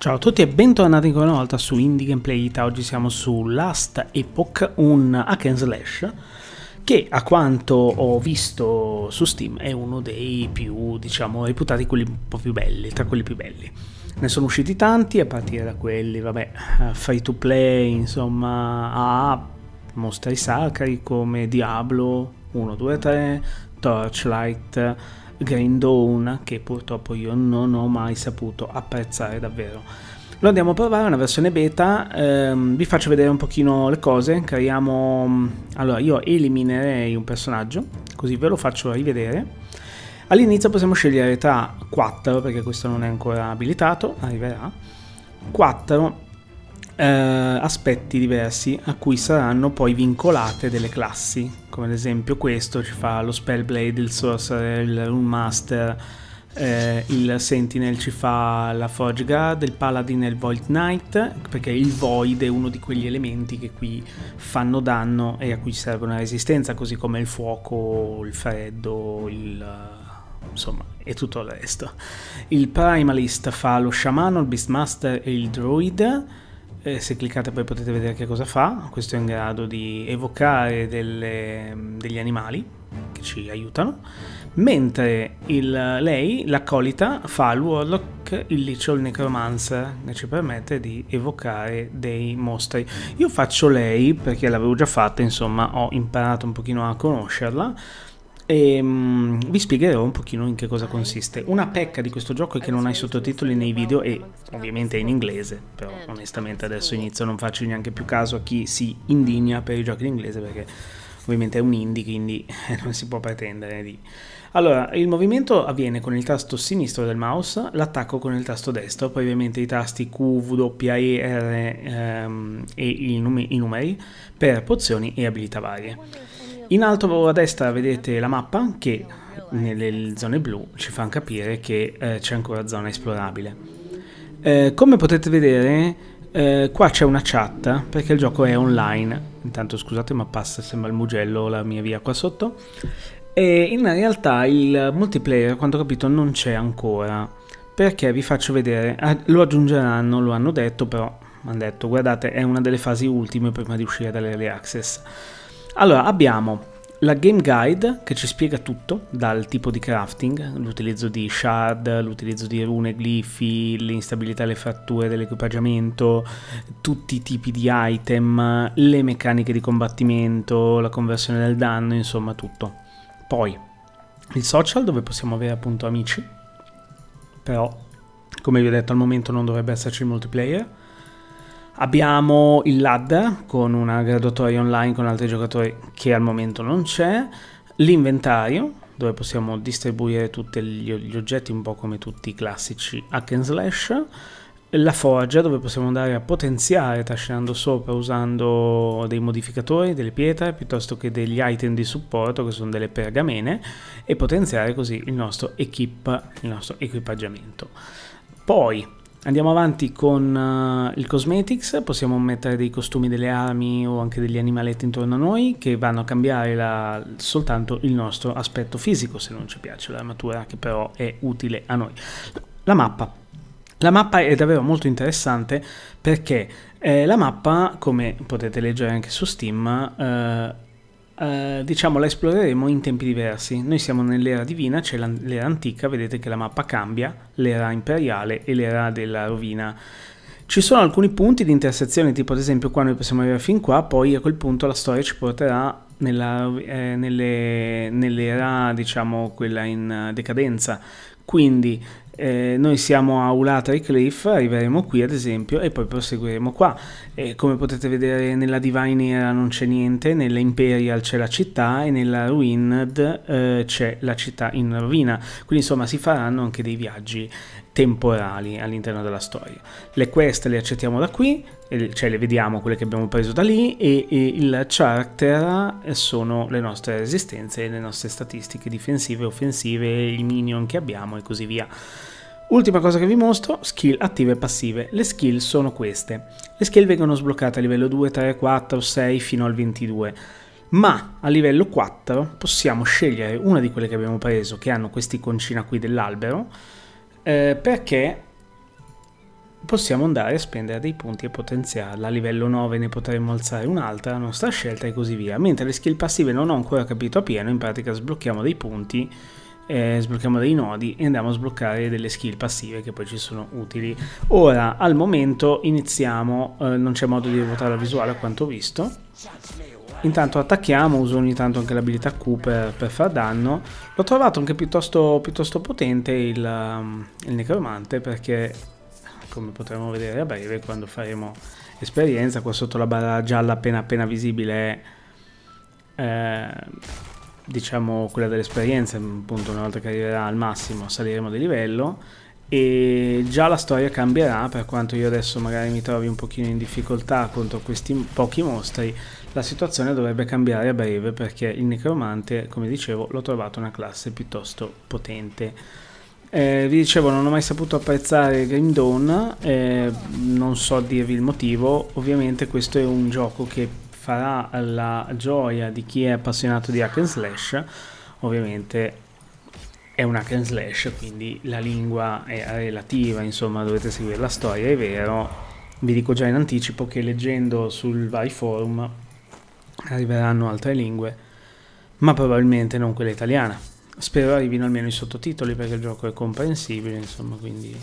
Ciao a tutti e bentornati ancora una volta su Indie Gameplay Ita. Oggi siamo su Last Epoch, un hack and slash che a quanto ho visto su Steam è uno dei più, diciamo, reputati quelli un po' più belli, tra quelli più belli. Ne sono usciti tanti, a partire da quelli, vabbè, eh, free to play, insomma, a mostri sacri come Diablo 1, 2, 3, Torchlight, grindona che purtroppo io non ho mai saputo apprezzare davvero. Lo andiamo a provare, una versione beta, ehm, vi faccio vedere un pochino le cose, creiamo... Mm, allora, io eliminerei un personaggio, così ve lo faccio rivedere. All'inizio possiamo scegliere tra 4, perché questo non è ancora abilitato, arriverà, 4 eh, aspetti diversi a cui saranno poi vincolate delle classi, come ad esempio questo ci fa lo Spellblade, il Sorcerer, il Rune Master, eh, il Sentinel ci fa la Forge Guard, il Paladin e il Void Knight, perché il Void è uno di quegli elementi che qui fanno danno e a cui serve una resistenza, così come il fuoco, il freddo, il... Eh, insomma, e tutto il resto. Il Primalist fa lo Sciamano, il Beastmaster e il Druid e se cliccate poi potete vedere che cosa fa, questo è in grado di evocare delle, degli animali che ci aiutano, mentre il, lei, l'accolita, fa al Warlock il liceo il Necromancer che ci permette di evocare dei mostri. Io faccio lei perché l'avevo già fatta, insomma ho imparato un pochino a conoscerla, e, um, vi spiegherò un pochino in che cosa consiste. Una pecca di questo gioco è che non hai sottotitoli nei video e ovviamente è in inglese, però certo. onestamente adesso inizio non faccio neanche più caso a chi si indigna per i giochi in inglese perché ovviamente è un indie quindi non si può pretendere di... Allora, il movimento avviene con il tasto sinistro del mouse, l'attacco con il tasto destro, poi ovviamente i tasti Q, W, E, R ehm, e i, num- i numeri per pozioni e abilità varie. In alto a destra vedete la mappa che nelle zone blu ci fa capire che eh, c'è ancora zona esplorabile. Eh, come potete vedere eh, qua c'è una chat perché il gioco è online, intanto scusate ma passa sembra il mugello la mia via qua sotto, e in realtà il multiplayer quanto ho capito non c'è ancora perché vi faccio vedere, ah, lo aggiungeranno, lo hanno detto però, hanno detto guardate è una delle fasi ultime prima di uscire dall'early access allora, abbiamo la game guide che ci spiega tutto, dal tipo di crafting, l'utilizzo di shard, l'utilizzo di rune, glifi, l'instabilità e le fratture dell'equipaggiamento, tutti i tipi di item, le meccaniche di combattimento, la conversione del danno, insomma tutto. Poi il social dove possiamo avere appunto amici, però come vi ho detto al momento non dovrebbe esserci il multiplayer Abbiamo il LAD con una graduatoria online con altri giocatori che al momento non c'è, l'inventario dove possiamo distribuire tutti gli, oggetti un po' come tutti i classici hack and slash, la forgia dove possiamo andare a potenziare trascinando sopra usando dei modificatori, delle pietre piuttosto che degli item di supporto che sono delle pergamene e potenziare così il nostro, equip, il nostro equipaggiamento. Poi Andiamo avanti con uh, il cosmetics, possiamo mettere dei costumi delle armi o anche degli animaletti intorno a noi che vanno a cambiare la, soltanto il nostro aspetto fisico se non ci piace l'armatura che però è utile a noi. La mappa. La mappa è davvero molto interessante perché eh, la mappa, come potete leggere anche su Steam, eh, eh, diciamo la esploreremo in tempi diversi. Noi siamo nell'era divina, c'è l'era antica, vedete che la mappa cambia, l'era imperiale e l'era della rovina. Ci sono alcuni punti di intersezione, tipo ad esempio qua noi possiamo arrivare fin qua, poi a quel punto la storia ci porterà nella, eh, nell'era, diciamo, quella in eh, decadenza. Quindi eh, noi siamo a Ulatri Cliff, arriveremo qui ad esempio e poi proseguiremo qua. E come potete vedere nella Divine Era non c'è niente, nella Imperial c'è la città e nella Ruined eh, c'è la città in rovina. Quindi insomma si faranno anche dei viaggi temporali all'interno della storia. Le quest le accettiamo da qui, cioè le vediamo quelle che abbiamo preso da lì e, e il charter sono le nostre resistenze, le nostre statistiche difensive, offensive, i minion che abbiamo e così via. Ultima cosa che vi mostro, skill attive e passive. Le skill sono queste. Le skill vengono sbloccate a livello 2, 3, 4, 6 fino al 22 ma a livello 4 possiamo scegliere una di quelle che abbiamo preso che hanno questi iconcina qui dell'albero eh, perché possiamo andare a spendere dei punti e potenziarla a livello 9 ne potremmo alzare un'altra a nostra scelta e così via mentre le skill passive non ho ancora capito a pieno in pratica sblocchiamo dei punti eh, sblocchiamo dei nodi e andiamo a sbloccare delle skill passive che poi ci sono utili. Ora, al momento iniziamo, eh, non c'è modo di ruotare la visuale a quanto visto. Intanto attacchiamo, uso ogni tanto anche l'abilità Q per, per far danno. L'ho trovato anche piuttosto, piuttosto potente il, ehm, il necromante perché, come potremo vedere a breve quando faremo esperienza, qua sotto la barra gialla appena appena visibile è... Eh, diciamo quella dell'esperienza, appunto una volta che arriverà al massimo saliremo di livello e già la storia cambierà per quanto io adesso magari mi trovi un pochino in difficoltà contro questi pochi mostri la situazione dovrebbe cambiare a breve perché il necromante come dicevo l'ho trovato una classe piuttosto potente eh, vi dicevo non ho mai saputo apprezzare Grim Dawn eh, non so dirvi il motivo ovviamente questo è un gioco che farà la gioia di chi è appassionato di hack and slash, ovviamente è un hack and slash, quindi la lingua è relativa, insomma dovete seguire la storia, è vero. Vi dico già in anticipo che leggendo sul vari forum arriveranno altre lingue, ma probabilmente non quella italiana. Spero arrivino almeno i sottotitoli perché il gioco è comprensibile, insomma, quindi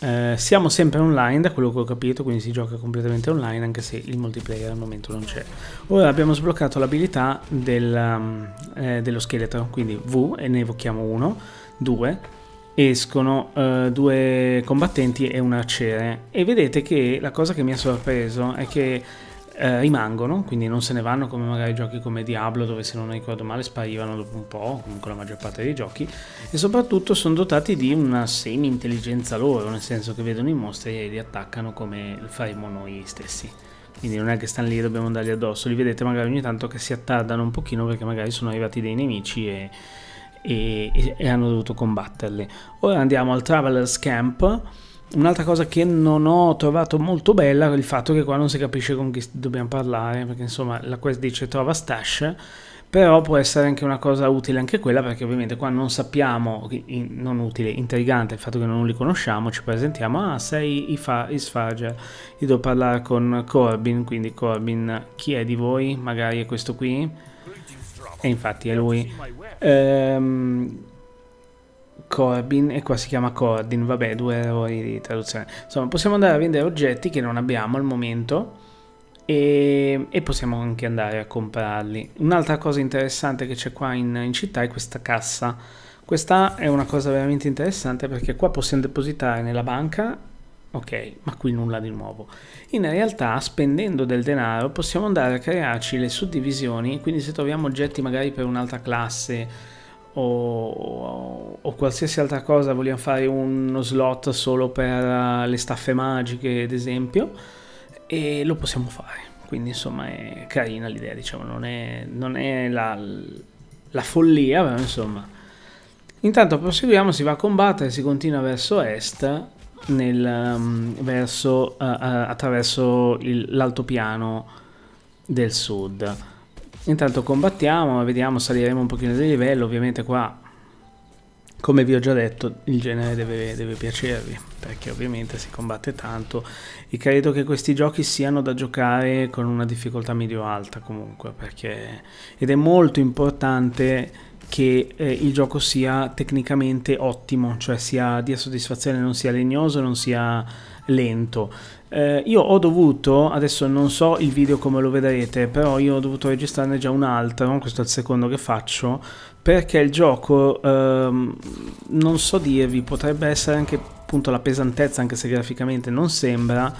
eh, siamo sempre online, da quello che ho capito, quindi si gioca completamente online, anche se il multiplayer al momento non c'è. Ora abbiamo sbloccato l'abilità del, mm, eh, dello scheletro, quindi V e ne evochiamo uno, due, escono eh, due combattenti e un arciere. E vedete che la cosa che mi ha sorpreso è che eh, rimangono, quindi non se ne vanno come magari giochi come Diablo dove se non ricordo male sparivano dopo un po', comunque la maggior parte dei giochi, e soprattutto sono dotati di una semi-intelligenza loro, nel senso che vedono i mostri e li attaccano come faremo noi stessi. Quindi non è che stanno lì e dobbiamo andargli addosso, li vedete magari ogni tanto che si attardano un pochino perché magari sono arrivati dei nemici e, e, e hanno dovuto combatterli. Ora andiamo al Traveler's Camp Un'altra cosa che non ho trovato molto bella è il fatto che qua non si capisce con chi dobbiamo parlare, perché insomma la quest dice trova stash, però può essere anche una cosa utile anche quella, perché ovviamente qua non sappiamo, non utile, intrigante il fatto che non li conosciamo, ci presentiamo, ah sei Ifa, Isfager, io devo parlare con Corbin, quindi Corbin chi è di voi? Magari è questo qui? E infatti è lui. Ehm Corbin e qua si chiama Cordin, vabbè due errori di traduzione. Insomma possiamo andare a vendere oggetti che non abbiamo al momento e, e possiamo anche andare a comprarli. Un'altra cosa interessante che c'è qua in, in città è questa cassa. Questa è una cosa veramente interessante perché qua possiamo depositare nella banca Ok, ma qui nulla di nuovo. In realtà, spendendo del denaro, possiamo andare a crearci le suddivisioni, quindi se troviamo oggetti magari per un'altra classe o, o, qualsiasi altra cosa, vogliamo fare uno slot solo per eh, le staffe magiche, ad esempio, e lo possiamo fare. Quindi insomma è carina l'idea, diciamo, non è, non è la, la, follia, però insomma. Intanto proseguiamo, si va a combattere, si continua verso est, nel, um, verso, uh, uh, attraverso l'altopiano del sud. Intanto combattiamo, vediamo, saliremo un pochino di livello, ovviamente qua, come vi ho già detto, il genere deve, deve piacervi, perché ovviamente si combatte tanto e credo che questi giochi siano da giocare con una difficoltà medio-alta comunque, perché... ed è molto importante che eh, il gioco sia tecnicamente ottimo, cioè sia di soddisfazione, non sia legnoso, non sia lento. Eh, io ho dovuto, adesso non so il video come lo vedrete, però io ho dovuto registrarne già un altro, questo è il secondo che faccio, perché il gioco, ehm, non so dirvi, potrebbe essere anche appunto la pesantezza, anche se graficamente non sembra,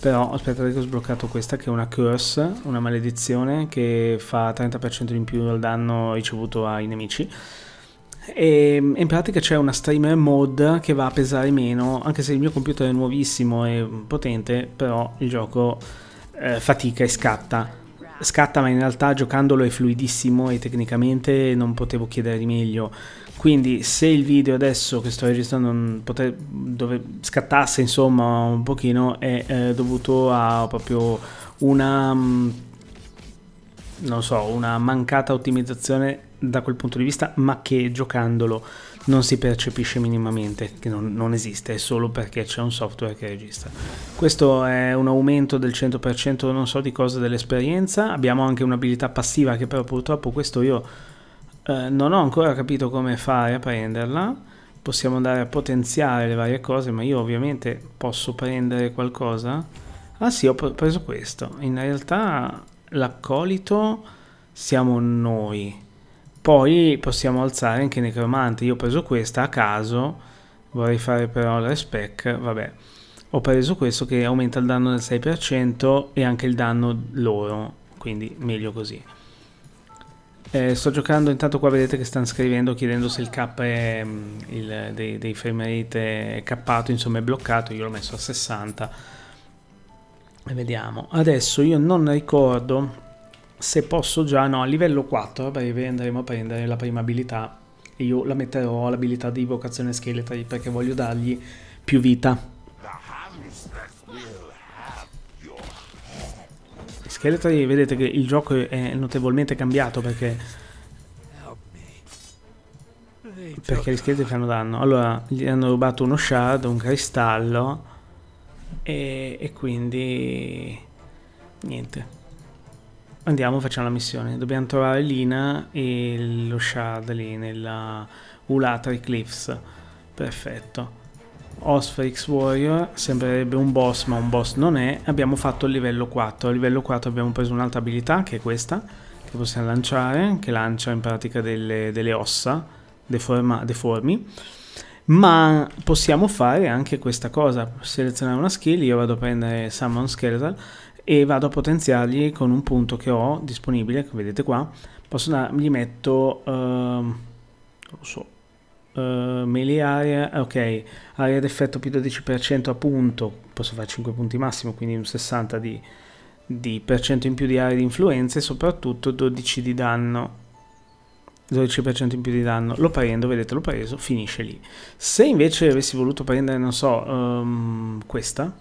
però aspettate che ho sbloccato questa che è una curse, una maledizione che fa 30% in più il danno ricevuto ai nemici. E in pratica c'è una streamer mod che va a pesare meno, anche se il mio computer è nuovissimo e potente, però il gioco eh, fatica e scatta. Scatta, ma in realtà giocandolo è fluidissimo e tecnicamente non potevo chiedere di meglio. Quindi se il video adesso che sto registrando poter, dove scattasse insomma un pochino è eh, dovuto a proprio una mm, non so, una mancata ottimizzazione da quel punto di vista, ma che giocandolo non si percepisce minimamente, che non, non esiste, è solo perché c'è un software che registra. Questo è un aumento del 100% non so di cosa dell'esperienza, abbiamo anche un'abilità passiva che però purtroppo questo io eh, non ho ancora capito come fare a prenderla, possiamo andare a potenziare le varie cose, ma io ovviamente posso prendere qualcosa. Ah sì, ho preso questo, in realtà l'accolito siamo noi poi possiamo alzare anche Necromante. Io ho preso questa a caso, vorrei fare però la respec, vabbè. Ho preso questo che aumenta il danno del 6% e anche il danno loro, quindi meglio così. Eh, sto giocando, intanto qua vedete che stanno scrivendo chiedendo se il K è, mm, il, dei, dei frame rate è cappato, insomma è bloccato, io l'ho messo a 60. vediamo. Adesso io non ricordo se posso già, no, a livello 4, perché andremo a prendere la prima abilità, e io la metterò all'abilità di vocazione scheletri, perché voglio dargli più vita. Scheletri, vedete che il gioco è notevolmente cambiato, perché... Perché gli scheletri fanno danno. Allora, gli hanno rubato uno shard, un cristallo, e, e quindi... Niente. Andiamo, facciamo la missione. Dobbiamo trovare Lina e lo shard lì nella Ulatri Cliffs. Perfetto. Osfrix Warrior sembrerebbe un boss, ma un boss non è. Abbiamo fatto il livello 4. Al livello 4 abbiamo preso un'altra abilità, che è questa, che possiamo lanciare, che lancia in pratica delle, delle ossa deforma, deformi. Ma possiamo fare anche questa cosa. Selezionare una skill, io vado a prendere Summon Skeletal e vado a potenziarli con un punto che ho disponibile, che vedete qua, posso andare, gli metto, uh, non lo so, uh, melee area, eh, ok, area d'effetto più 12% appunto, posso fare 5 punti massimo, quindi un 60 di, di percento in più di area di influenza e soprattutto 12 di danno 12% in più di danno, lo prendo, vedete l'ho preso, finisce lì. Se invece avessi voluto prendere, non so, um, questa,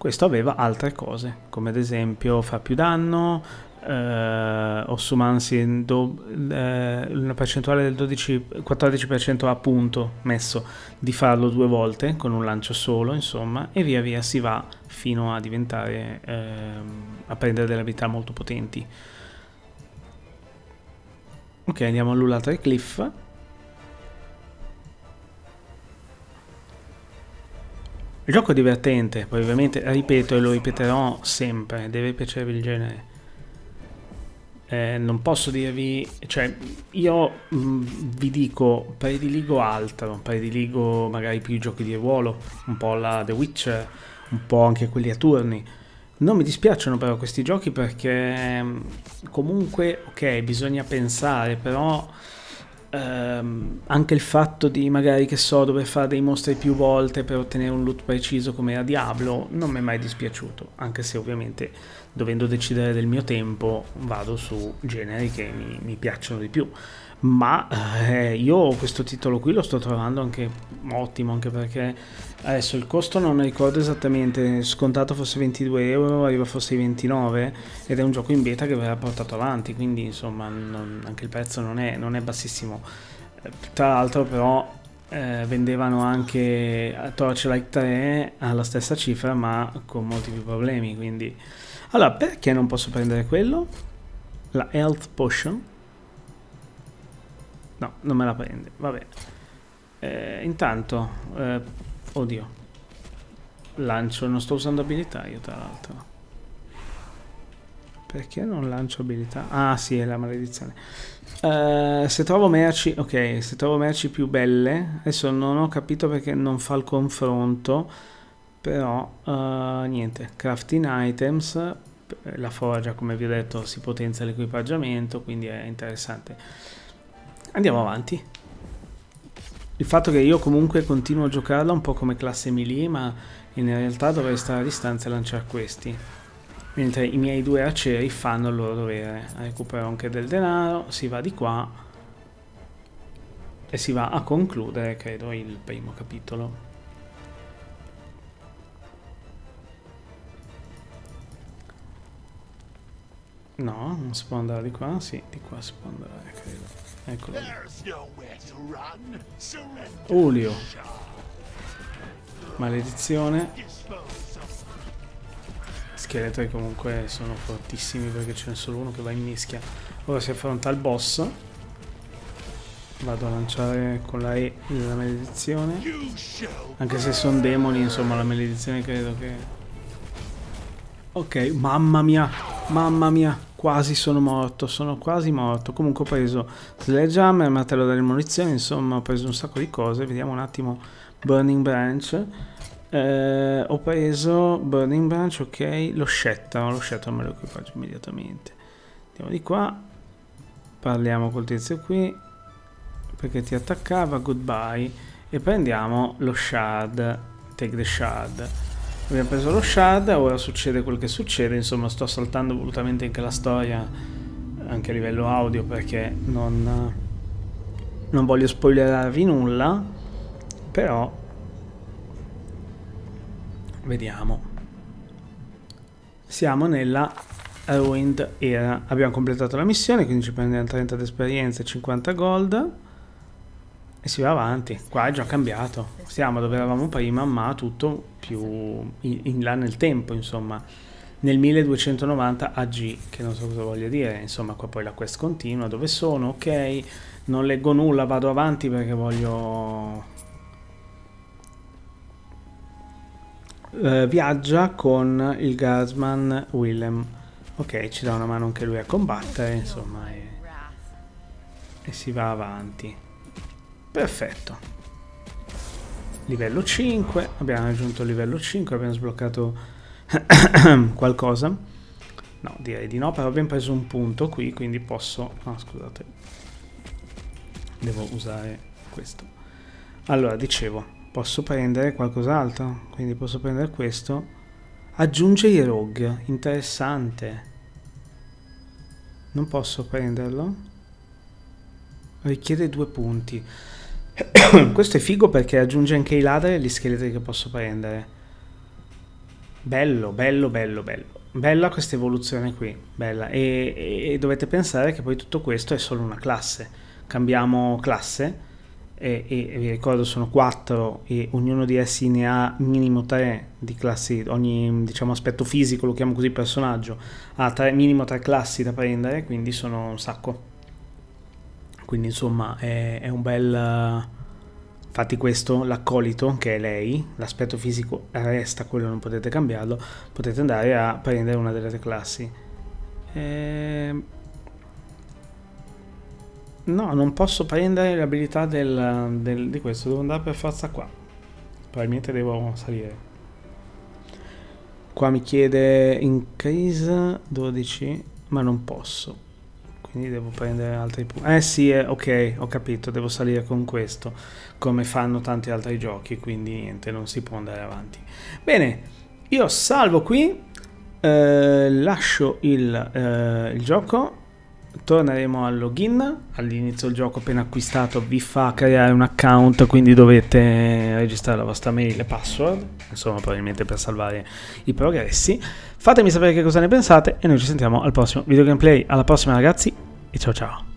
questo aveva altre cose, come ad esempio fa più danno, eh, Ossumansi eh, una percentuale del 12, 14% a punto messo di farlo due volte con un lancio solo, insomma, e via via si va fino a diventare eh, a prendere delle abilità molto potenti. Ok, andiamo all'Ulatra Cliff. Il gioco è divertente, poi ovviamente, ripeto e lo ripeterò sempre, deve piacervi il genere. Eh, non posso dirvi, cioè io mh, mm, vi dico prediligo altro, prediligo magari più giochi di ruolo, un po' la The Witcher, un po' anche quelli a turni. Non mi dispiacciono però questi giochi perché mm, comunque ok bisogna pensare però ehm, anche il fatto di magari che so dover fare dei mostri più volte per ottenere un loot preciso come era Diablo non mi è mai dispiaciuto anche se ovviamente dovendo decidere del mio tempo vado su generi che mi, mi piacciono di più ma eh, io questo titolo qui lo sto trovando anche ottimo anche perché adesso il costo non ricordo esattamente scontato fosse 22 euro arriva forse fosse 29 ed è un gioco in beta che verrà portato avanti quindi insomma non, anche il prezzo non è, non è bassissimo tra l'altro però eh, vendevano anche Torchlight 3 alla stessa cifra ma con molti più problemi quindi allora perché non posso prendere quello la health potion No, non me la prende. Vabbè. Eh, intanto... Eh, oddio. Lancio, non sto usando abilità io tra l'altro. Perché non lancio abilità? Ah sì, è la maledizione. Uh, se trovo merci... Ok, se trovo merci più belle... Adesso non ho capito perché non fa il confronto. Però, uh, niente. Crafting items. Eh, la forgia, come vi ho detto, si potenzia l'equipaggiamento, quindi è interessante. Andiamo avanti. Il fatto che io comunque continuo a giocarla un po' come classe melee, ma in realtà dovrei stare a distanza e lanciare questi. Mentre i miei due aceri fanno il loro dovere. Recupero anche del denaro, si va di qua e si va a concludere, credo, il primo capitolo. No, non si può andare di qua? Sì, di qua si può andare, credo. Eccolo. Ulio. Maledizione. Scheletri comunque sono fortissimi perché ce n'è solo uno che va in mischia. Ora si affronta il boss. Vado a lanciare con la E la maledizione. Anche se sono demoni, insomma, la maledizione credo che... Ok, mamma mia, mamma mia quasi sono morto, sono quasi morto. Comunque ho preso Sledgehammer, martello delle munizioni, insomma ho preso un sacco di cose. Vediamo un attimo Burning Branch. Eh, ho preso Burning Branch, ok, lo Shatter, lo Shatter me lo equipaggio immediatamente. Andiamo di qua, parliamo col tizio qui, perché ti attaccava, goodbye. E prendiamo lo Shard, take the Shard. Abbiamo preso lo shard, ora succede quel che succede, insomma sto saltando volutamente anche la storia, anche a livello audio, perché non, non voglio spoilerarvi nulla, però vediamo. Siamo nella Ruined Era, abbiamo completato la missione, quindi ci prendiamo 30 d'esperienza e 50 gold. E si va avanti, qua è già cambiato, siamo dove eravamo prima, ma tutto più in, in là nel tempo, insomma. Nel 1290 AG, che non so cosa voglia dire, insomma qua poi la quest continua, dove sono, ok, non leggo nulla, vado avanti perché voglio... Eh, viaggia con il Gasman Willem. Ok, ci dà una mano anche lui a combattere, insomma, e, e si va avanti. Perfetto. Livello 5, abbiamo raggiunto il livello 5, abbiamo sbloccato qualcosa. No, direi di no, però abbiamo preso un punto qui, quindi posso... Ah, scusate. Devo usare questo. Allora, dicevo, posso prendere qualcos'altro, quindi posso prendere questo. Aggiunge i rogue, interessante. Non posso prenderlo? Richiede due punti. Questo è figo perché aggiunge anche i ladri e gli scheletri che posso prendere. Bello, bello, bello, bello. Bella questa evoluzione qui, bella. E, e, e, dovete pensare che poi tutto questo è solo una classe. Cambiamo classe e, e, vi ricordo sono quattro e ognuno di essi ne ha minimo tre di classi, ogni diciamo, aspetto fisico, lo chiamo così personaggio, ha tre, minimo tre classi da prendere, quindi sono un sacco. Quindi insomma è, è un bel... Infatti questo, l'accolito, che è lei, l'aspetto fisico resta, quello non potete cambiarlo, potete andare a prendere una delle tre classi. E... Ehm, no, non posso prendere l'abilità del, del, di questo, devo andare per forza qua. Probabilmente devo salire. Qua mi chiede increase 12, ma non posso quindi devo prendere altri punti. Eh sì, eh, ok, ho capito, devo salire con questo, come fanno tanti altri giochi, quindi niente, non si può andare avanti. Bene, io salvo qui, eh, lascio il, eh, il gioco torneremo al login all'inizio del gioco appena acquistato vi fa creare un account quindi dovete registrare la vostra mail e password insomma probabilmente per salvare i progressi fatemi sapere che cosa ne pensate e noi ci sentiamo al prossimo video gameplay alla prossima ragazzi e ciao ciao